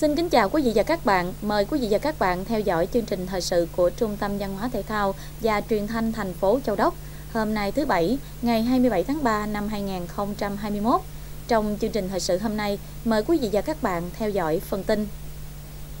Xin kính chào quý vị và các bạn. Mời quý vị và các bạn theo dõi chương trình thời sự của Trung tâm Văn hóa Thể thao và Truyền thanh thành phố Châu Đốc. Hôm nay thứ Bảy, ngày 27 tháng 3 năm 2021. Trong chương trình thời sự hôm nay, mời quý vị và các bạn theo dõi phần tin.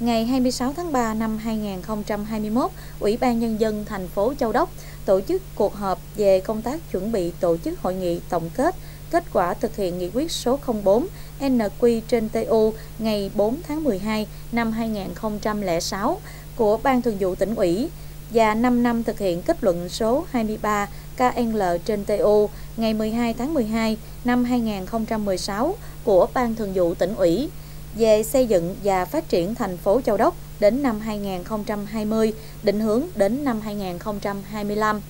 Ngày 26 tháng 3 năm 2021, Ủy ban Nhân dân thành phố Châu Đốc tổ chức cuộc họp về công tác chuẩn bị tổ chức hội nghị tổng kết kết quả thực hiện nghị quyết số 04 NQ trên TU ngày 4 tháng 12 năm 2006 của Ban Thường vụ tỉnh ủy và 5 năm thực hiện kết luận số 23 KNL trên TU ngày 12 tháng 12 năm 2016 của Ban Thường vụ tỉnh ủy về xây dựng và phát triển thành phố Châu Đốc đến năm 2020, định hướng đến năm 2025.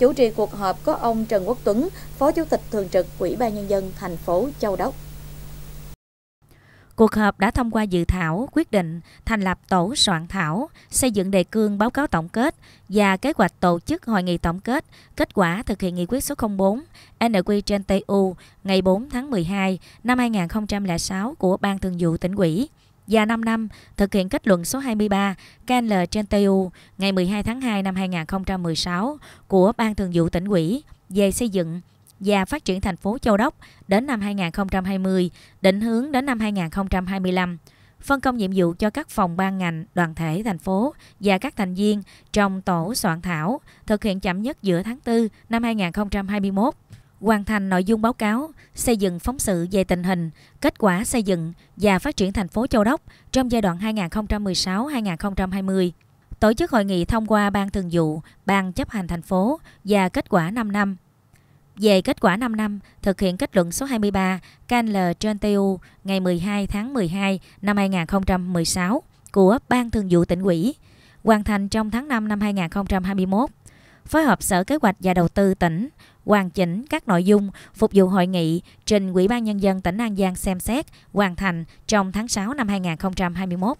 Chủ trì cuộc họp có ông Trần Quốc Tuấn, Phó Chủ tịch Thường trực Ủy ban Nhân dân thành phố Châu Đốc. Cuộc họp đã thông qua dự thảo, quyết định, thành lập tổ soạn thảo, xây dựng đề cương báo cáo tổng kết và kế hoạch tổ chức hội nghị tổng kết, kết quả thực hiện nghị quyết số 04 NQ trên TU ngày 4 tháng 12 năm 2006 của Ban Thường vụ tỉnh ủy và 5 năm thực hiện kết luận số 23 KNL trên TU ngày 12 tháng 2 năm 2016 của Ban Thường vụ tỉnh ủy về xây dựng và phát triển thành phố Châu Đốc đến năm 2020, định hướng đến năm 2025, phân công nhiệm vụ cho các phòng ban ngành, đoàn thể thành phố và các thành viên trong tổ soạn thảo thực hiện chậm nhất giữa tháng 4 năm 2021 hoàn thành nội dung báo cáo xây dựng phóng sự về tình hình, kết quả xây dựng và phát triển thành phố Châu Đốc trong giai đoạn 2016-2020 tổ chức hội nghị thông qua Ban Thường vụ, Ban chấp hành thành phố và kết quả 5 năm. Về kết quả 5 năm, thực hiện kết luận số 23 KNL trên TU ngày 12 tháng 12 năm 2016 của Ban Thường vụ tỉnh ủy, hoàn thành trong tháng 5 năm 2021 phối hợp Sở Kế hoạch và Đầu tư tỉnh hoàn chỉnh các nội dung phục vụ hội nghị trình Ủy ban Nhân dân tỉnh An Giang xem xét hoàn thành trong tháng 6 năm 2021.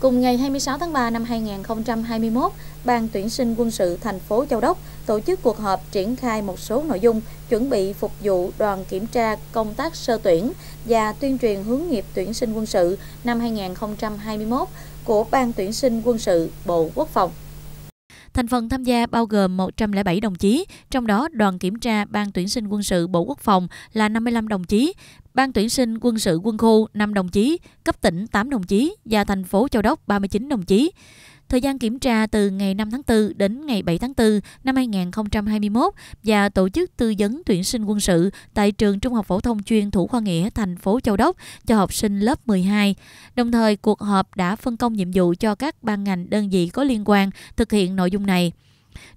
Cùng ngày 26 tháng 3 năm 2021, Ban tuyển sinh quân sự thành phố Châu Đốc tổ chức cuộc họp triển khai một số nội dung chuẩn bị phục vụ đoàn kiểm tra công tác sơ tuyển và tuyên truyền hướng nghiệp tuyển sinh quân sự năm 2021 của Ban tuyển sinh quân sự Bộ Quốc phòng. Thành phần tham gia bao gồm 107 đồng chí, trong đó đoàn kiểm tra Ban tuyển sinh quân sự Bộ Quốc phòng là 55 đồng chí, Ban tuyển sinh quân sự quân khu 5 đồng chí, cấp tỉnh 8 đồng chí và thành phố Châu Đốc 39 đồng chí. Thời gian kiểm tra từ ngày 5 tháng 4 đến ngày 7 tháng 4 năm 2021 và tổ chức tư vấn tuyển sinh quân sự tại trường Trung học phổ thông chuyên Thủ Khoa Nghĩa, thành phố Châu Đốc cho học sinh lớp 12. Đồng thời, cuộc họp đã phân công nhiệm vụ cho các ban ngành đơn vị có liên quan thực hiện nội dung này.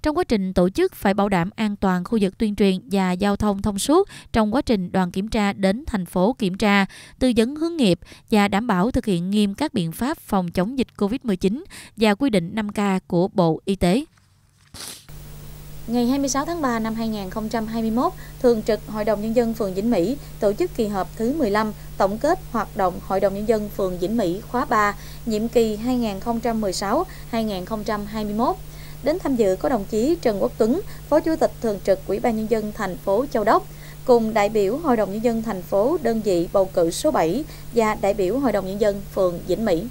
Trong quá trình tổ chức phải bảo đảm an toàn khu vực tuyên truyền và giao thông thông suốt trong quá trình đoàn kiểm tra đến thành phố kiểm tra, tư vấn hướng nghiệp và đảm bảo thực hiện nghiêm các biện pháp phòng chống dịch COVID-19 và quy định 5K của Bộ Y tế. Ngày 26 tháng 3 năm 2021, Thường trực Hội đồng Nhân dân phường Vĩnh Mỹ tổ chức kỳ họp thứ 15 tổng kết hoạt động Hội đồng Nhân dân phường Vĩnh Mỹ khóa 3, nhiệm kỳ 2016-2021. Đến tham dự có đồng chí Trần Quốc Tuấn, Phó Chủ tịch Thường trực Ủy ban Nhân dân thành phố Châu Đốc, cùng đại biểu Hội đồng Nhân dân thành phố đơn vị bầu cử số 7 và đại biểu Hội đồng Nhân dân phường Vĩnh Mỹ.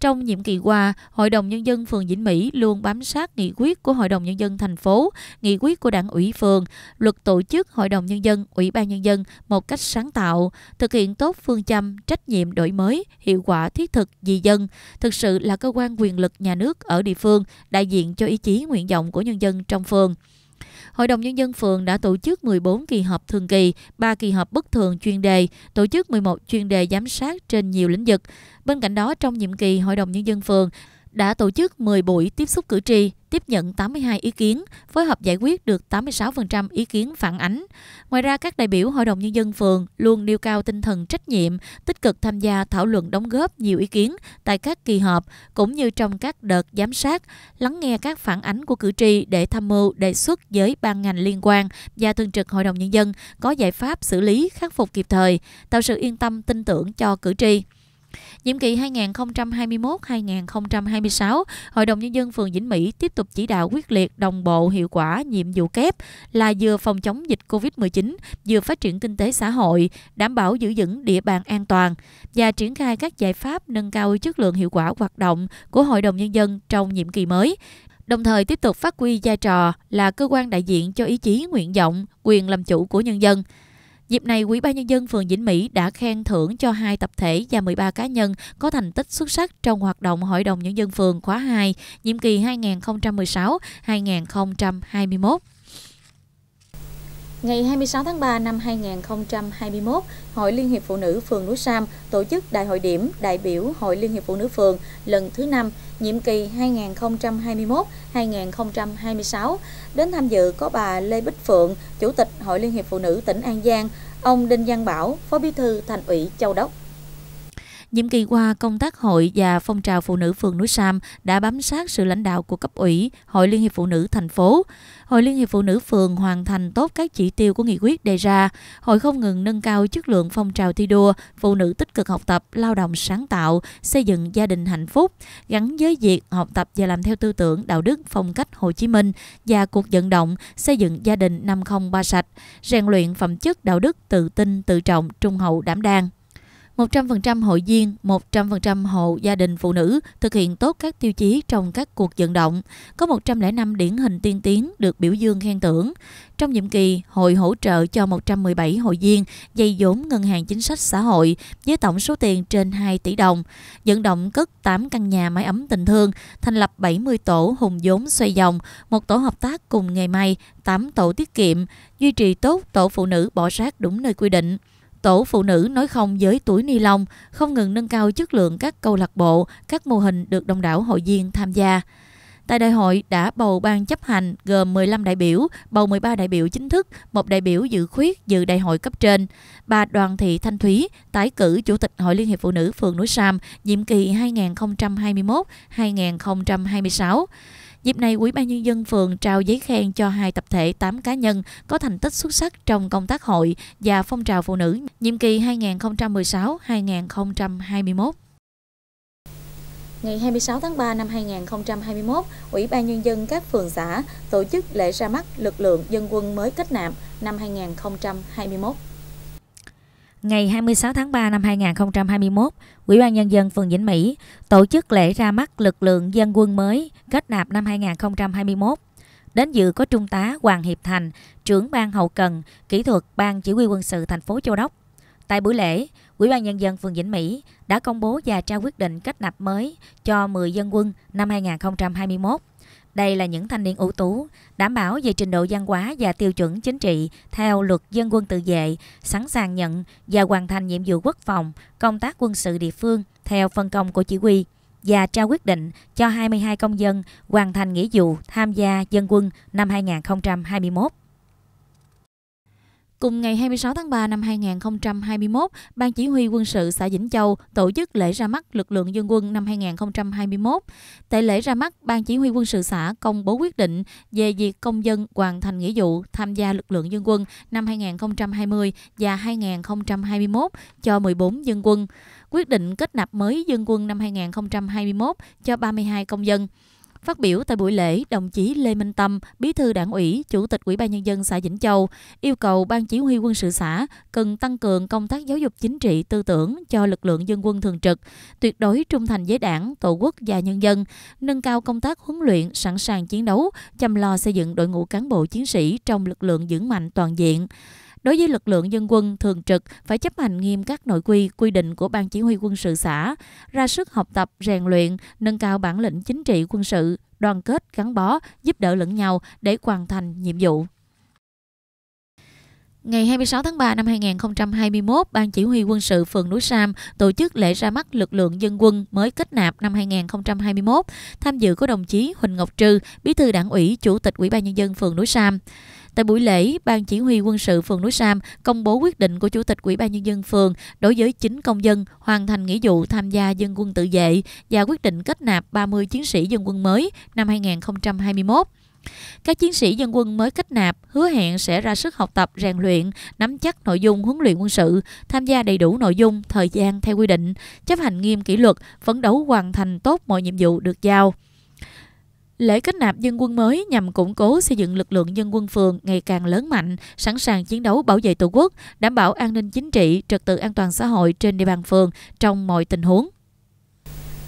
Trong nhiệm kỳ qua, Hội đồng Nhân dân phường Vĩnh Mỹ luôn bám sát nghị quyết của Hội đồng Nhân dân thành phố, nghị quyết của Đảng ủy phường, luật tổ chức Hội đồng Nhân dân, Ủy ban Nhân dân một cách sáng tạo, thực hiện tốt phương châm trách nhiệm đổi mới, hiệu quả thiết thực vì dân, thực sự là cơ quan quyền lực nhà nước ở địa phương, đại diện cho ý chí nguyện vọng của nhân dân trong phường. Hội đồng Nhân dân phường đã tổ chức 14 kỳ họp thường kỳ, 3 kỳ họp bất thường chuyên đề, tổ chức 11 chuyên đề giám sát trên nhiều lĩnh vực. Bên cạnh đó, trong nhiệm kỳ Hội đồng Nhân dân phường đã tổ chức 10 buổi tiếp xúc cử tri, tiếp nhận 82 ý kiến, phối hợp giải quyết được 86% ý kiến phản ánh. Ngoài ra, các đại biểu Hội đồng Nhân dân phường luôn nêu cao tinh thần trách nhiệm, tích cực tham gia thảo luận đóng góp nhiều ý kiến tại các kỳ họp, cũng như trong các đợt giám sát, lắng nghe các phản ánh của cử tri để tham mưu đề xuất với ban ngành liên quan và thường trực Hội đồng Nhân dân có giải pháp xử lý khắc phục kịp thời, tạo sự yên tâm tin tưởng cho cử tri. Nhiệm kỳ 2021-2026, Hội đồng Nhân dân phường Vĩnh Mỹ tiếp tục chỉ đạo quyết liệt đồng bộ hiệu quả nhiệm vụ kép là vừa phòng chống dịch COVID-19, vừa phát triển kinh tế xã hội, đảm bảo giữ vững địa bàn an toàn và triển khai các giải pháp nâng cao chất lượng hiệu quả hoạt động của Hội đồng Nhân dân trong nhiệm kỳ mới, đồng thời tiếp tục phát huy vai trò là cơ quan đại diện cho ý chí nguyện vọng, quyền làm chủ của nhân dân. Dịp này, Ủy ban Nhân dân phường Vĩnh Mỹ đã khen thưởng cho hai tập thể và 13 cá nhân có thành tích xuất sắc trong hoạt động Hội đồng Nhân dân phường khóa 2, nhiệm kỳ 2016-2021. Ngày 26 tháng 3 năm 2021, Hội Liên hiệp Phụ nữ phường Núi Sam tổ chức đại hội điểm đại biểu Hội Liên hiệp Phụ nữ phường lần thứ 5, nhiệm kỳ 2021-2026. Đến tham dự có bà Lê Bích Phượng, Chủ tịch Hội Liên hiệp Phụ nữ tỉnh An Giang, ông Đinh Giang Bảo, Phó Bí thư Thành ủy Châu Đốc. Nhiệm kỳ qua, công tác hội và phong trào phụ nữ phường núi Sam đã bám sát sự lãnh đạo của cấp ủy, Hội Liên hiệp Phụ nữ thành phố. Hội Liên hiệp Phụ nữ phường hoàn thành tốt các chỉ tiêu của nghị quyết đề ra. Hội không ngừng nâng cao chất lượng phong trào thi đua, phụ nữ tích cực học tập, lao động sáng tạo, xây dựng gia đình hạnh phúc, gắn với việc học tập và làm theo tư tưởng, đạo đức, phong cách Hồ Chí Minh và cuộc vận động xây dựng gia đình năm không ba sạch, rèn luyện phẩm chất đạo đức tự tin, tự trọng, trung hậu đảm đang. 100% hội viên, 100% hộ gia đình phụ nữ thực hiện tốt các tiêu chí trong các cuộc vận động. Có 105 điển hình tiên tiến được biểu dương khen thưởng. Trong nhiệm kỳ, hội hỗ trợ cho 117 hội viên dây vốn ngân hàng chính sách xã hội với tổng số tiền trên 2 tỷ đồng, vận động cất 8 căn nhà máy ấm tình thương, thành lập 70 tổ hùng vốn xoay vòng, một tổ hợp tác cùng nghề may, 8 tổ tiết kiệm, duy trì tốt tổ phụ nữ bỏ sát đúng nơi quy định. Tổ phụ nữ nói không với túi ni lông, không ngừng nâng cao chất lượng các câu lạc bộ, các mô hình được đông đảo hội viên tham gia. Tại đại hội đã bầu ban chấp hành gồm 15 đại biểu, bầu 13 đại biểu chính thức, một đại biểu dự khuyết dự đại hội cấp trên. Bà Đoàn Thị Thanh Thúy tái cử Chủ tịch Hội Liên hiệp Phụ nữ phường Núi Sam nhiệm kỳ 2021-2026. Dịp này, Ủy ban Nhân dân phường trao giấy khen cho hai tập thể 8 cá nhân có thành tích xuất sắc trong công tác hội và phong trào phụ nữ nhiệm kỳ 2016-2021. Ngày 26 tháng 3 năm 2021, Ủy ban Nhân dân các phường xã tổ chức lễ ra mắt lực lượng dân quân mới kết nạp năm 2021. Ngày 26 tháng 3 năm 2021, Ủy ban Nhân dân phường Vĩnh Mỹ tổ chức lễ ra mắt lực lượng dân quân mới kết nạp năm 2021. Đến dự có Trung tá Hoàng Hiệp Thành, trưởng ban hậu cần, kỹ thuật ban chỉ huy quân sự thành phố Châu Đốc. Tại buổi lễ, Ủy ban Nhân dân phường Vĩnh Mỹ đã công bố và trao quyết định kết nạp mới cho 10 dân quân năm 2021. Đây là những thanh niên ưu tú, đảm bảo về trình độ văn hóa và tiêu chuẩn chính trị theo luật dân quân tự vệ, sẵn sàng nhận và hoàn thành nhiệm vụ quốc phòng, công tác quân sự địa phương theo phân công của chỉ huy và trao quyết định cho 22 công dân hoàn thành nghĩa vụ tham gia dân quân năm 2021. Cùng ngày 26 tháng 3 năm 2021, Ban Chỉ huy quân sự xã Vĩnh Châu tổ chức lễ ra mắt lực lượng dân quân năm 2021. Tại lễ ra mắt, Ban Chỉ huy quân sự xã công bố quyết định về việc công dân hoàn thành nghĩa vụ tham gia lực lượng dân quân năm 2020 và 2021 cho 14 dân quân. Quyết định kết nạp mới dân quân năm 2021 cho 32 công dân. Phát biểu tại buổi lễ, đồng chí Lê Minh Tâm, Bí thư Đảng ủy, Chủ tịch Ủy ban nhân dân xã Vĩnh Châu yêu cầu ban chỉ huy quân sự xã cần tăng cường công tác giáo dục chính trị tư tưởng cho lực lượng dân quân thường trực, tuyệt đối trung thành với Đảng, Tổ quốc và nhân dân, nâng cao công tác huấn luyện, sẵn sàng chiến đấu, chăm lo xây dựng đội ngũ cán bộ chiến sĩ trong lực lượng vững mạnh toàn diện. Đối với lực lượng dân quân thường trực phải chấp hành nghiêm các nội quy, quy định của Ban Chỉ huy quân sự xã, ra sức học tập, rèn luyện, nâng cao bản lĩnh chính trị quân sự, đoàn kết, gắn bó, giúp đỡ lẫn nhau để hoàn thành nhiệm vụ. Ngày 26 tháng 3 năm 2021, Ban Chỉ huy quân sự phường Núi Sam tổ chức lễ ra mắt lực lượng dân quân mới kết nạp năm 2021, tham dự có đồng chí Huỳnh Ngọc Trư, Bí thư Đảng ủy, Chủ tịch Ủy ban nhân dân phường Núi Sam. Tại buổi lễ, Ban Chỉ huy quân sự phường Núi Sam công bố quyết định của Chủ tịch Ủy ban Nhân dân phường đối với 9 công dân hoàn thành nghĩa vụ tham gia dân quân tự vệ và quyết định kết nạp 30 chiến sĩ dân quân mới năm 2021. Các chiến sĩ dân quân mới kết nạp hứa hẹn sẽ ra sức học tập, rèn luyện, nắm chắc nội dung huấn luyện quân sự, tham gia đầy đủ nội dung, thời gian theo quy định, chấp hành nghiêm kỷ luật, phấn đấu hoàn thành tốt mọi nhiệm vụ được giao. Lễ kết nạp dân quân mới nhằm củng cố xây dựng lực lượng dân quân phường ngày càng lớn mạnh, sẵn sàng chiến đấu bảo vệ Tổ quốc, đảm bảo an ninh chính trị, trật tự an toàn xã hội trên địa bàn phường trong mọi tình huống.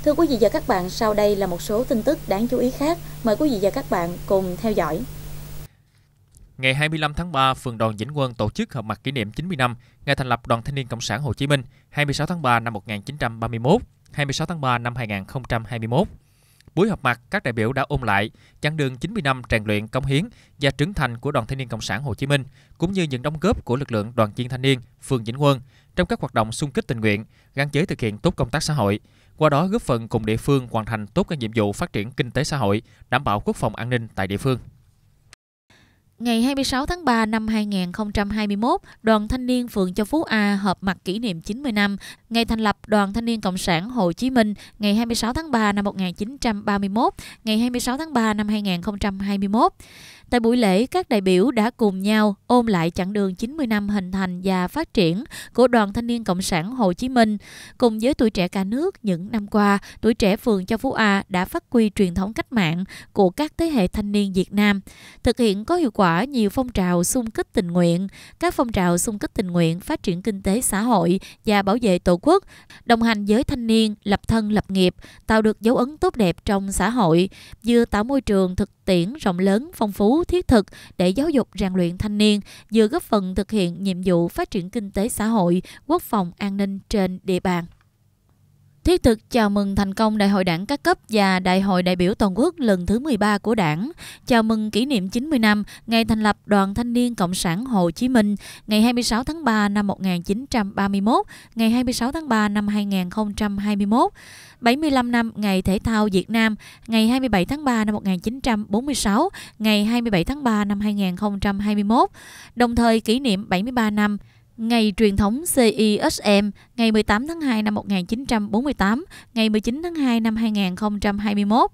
Thưa quý vị và các bạn, sau đây là một số tin tức đáng chú ý khác. Mời quý vị và các bạn cùng theo dõi. Ngày 25 tháng 3, phường đoàn Vĩnh Quân tổ chức họp mặt kỷ niệm 90 năm ngày thành lập Đoàn Thanh niên Cộng sản Hồ Chí Minh 26 tháng 3 năm 1931, 26 tháng 3 năm 2021. Buổi họp mặt, các đại biểu đã ôn lại chặng đường 90 năm rèn luyện công hiến và trưởng thành của Đoàn Thanh niên Cộng sản Hồ Chí Minh, cũng như những đóng góp của lực lượng đoàn viên thanh niên phường Vĩnh Quân trong các hoạt động xung kích tình nguyện, gắn chế thực hiện tốt công tác xã hội, qua đó góp phần cùng địa phương hoàn thành tốt các nhiệm vụ phát triển kinh tế xã hội, đảm bảo quốc phòng an ninh tại địa phương. Ngày 26 tháng 3 năm 2021, Đoàn Thanh niên Phường Châu Phú A họp mặt kỷ niệm 90 năm ngày thành lập Đoàn Thanh niên Cộng sản Hồ Chí Minh ngày 26 tháng 3 năm 1931, ngày 26 tháng 3 năm 2021. Tại buổi lễ, các đại biểu đã cùng nhau ôm lại chặng đường 90 năm hình thành và phát triển của Đoàn Thanh niên Cộng sản Hồ Chí Minh. Cùng với tuổi trẻ cả nước, những năm qua, tuổi trẻ phường Châu Phú A đã phát huy truyền thống cách mạng của các thế hệ thanh niên Việt Nam, thực hiện có hiệu quả nhiều phong trào xung kích tình nguyện, các phong trào xung kích tình nguyện phát triển kinh tế xã hội và bảo vệ Tổ quốc, đồng hành với thanh niên lập thân lập nghiệp, tạo được dấu ấn tốt đẹp trong xã hội, vừa tạo môi trường thực tiễn rộng lớn, phong phú, thiết thực để giáo dục rèn luyện thanh niên, vừa góp phần thực hiện nhiệm vụ phát triển kinh tế xã hội, quốc phòng an ninh trên địa bàn thiết thực chào mừng thành công Đại hội Đảng các cấp và Đại hội đại biểu toàn quốc lần thứ 13 của Đảng, chào mừng kỷ niệm 90 năm ngày thành lập Đoàn Thanh niên Cộng sản Hồ Chí Minh ngày 26 tháng 3 năm 1931, ngày 26 tháng 3 năm 2021, 75 năm Ngày Thể thao Việt Nam, ngày 27 tháng 3 năm 1946, ngày 27 tháng 3 năm 2021, đồng thời kỷ niệm 73 năm Ngày truyền thống CISM ngày 18 tháng 2 năm 1948, ngày 19 tháng 2 năm 2021.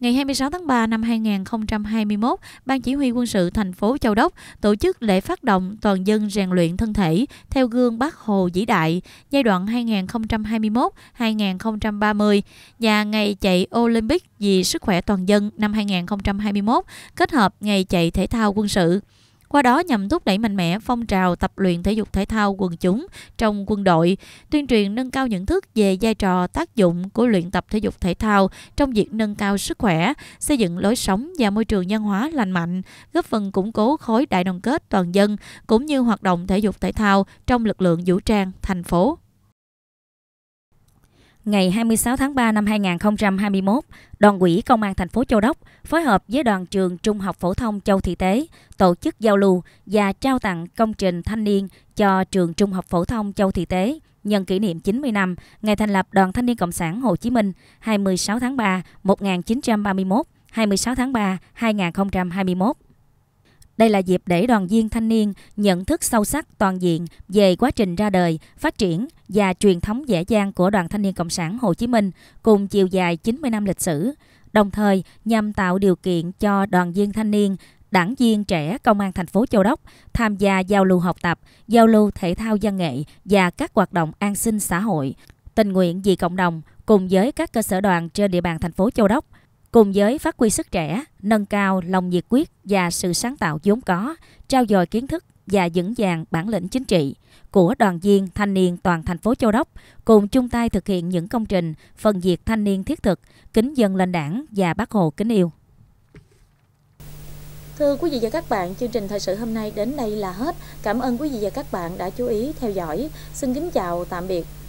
Ngày 26 tháng 3 năm 2021, Ban Chỉ huy quân sự thành phố Châu Đốc tổ chức lễ phát động toàn dân rèn luyện thân thể theo gương Bác Hồ Vĩ Đại giai đoạn 2021-2030 và ngày chạy Olympic vì sức khỏe toàn dân năm 2021 kết hợp ngày chạy thể thao quân sự qua đó nhằm thúc đẩy mạnh mẽ phong trào tập luyện thể dục thể thao quần chúng trong quân đội, tuyên truyền nâng cao nhận thức về vai trò tác dụng của luyện tập thể dục thể thao trong việc nâng cao sức khỏe, xây dựng lối sống và môi trường văn hóa lành mạnh, góp phần củng cố khối đại đoàn kết toàn dân cũng như hoạt động thể dục thể thao trong lực lượng vũ trang thành phố ngày 26 tháng 3 năm 2021, Đoàn Quỹ Công an thành phố Châu Đốc phối hợp với Đoàn trường Trung học phổ thông Châu Thị Tế tổ chức giao lưu và trao tặng công trình thanh niên cho trường Trung học phổ thông Châu Thị Tế nhân kỷ niệm 90 năm ngày thành lập Đoàn Thanh niên Cộng sản Hồ Chí Minh 26 tháng 3 1931 26 tháng 3 2021. Đây là dịp để đoàn viên thanh niên nhận thức sâu sắc toàn diện về quá trình ra đời, phát triển và truyền thống dễ dàng của Đoàn Thanh niên Cộng sản Hồ Chí Minh cùng chiều dài 90 năm lịch sử, đồng thời nhằm tạo điều kiện cho đoàn viên thanh niên đảng viên trẻ công an thành phố Châu Đốc tham gia giao lưu học tập, giao lưu thể thao văn nghệ và các hoạt động an sinh xã hội, tình nguyện vì cộng đồng cùng với các cơ sở đoàn trên địa bàn thành phố Châu Đốc cùng với phát huy sức trẻ, nâng cao lòng nhiệt quyết và sự sáng tạo vốn có, trao dồi kiến thức và vững vàng bản lĩnh chính trị của đoàn viên thanh niên toàn thành phố Châu Đốc cùng chung tay thực hiện những công trình phần diệt thanh niên thiết thực, kính dân lên đảng và bác Hồ kính yêu. Thưa quý vị và các bạn, chương trình thời sự hôm nay đến đây là hết. Cảm ơn quý vị và các bạn đã chú ý theo dõi. Xin kính chào, tạm biệt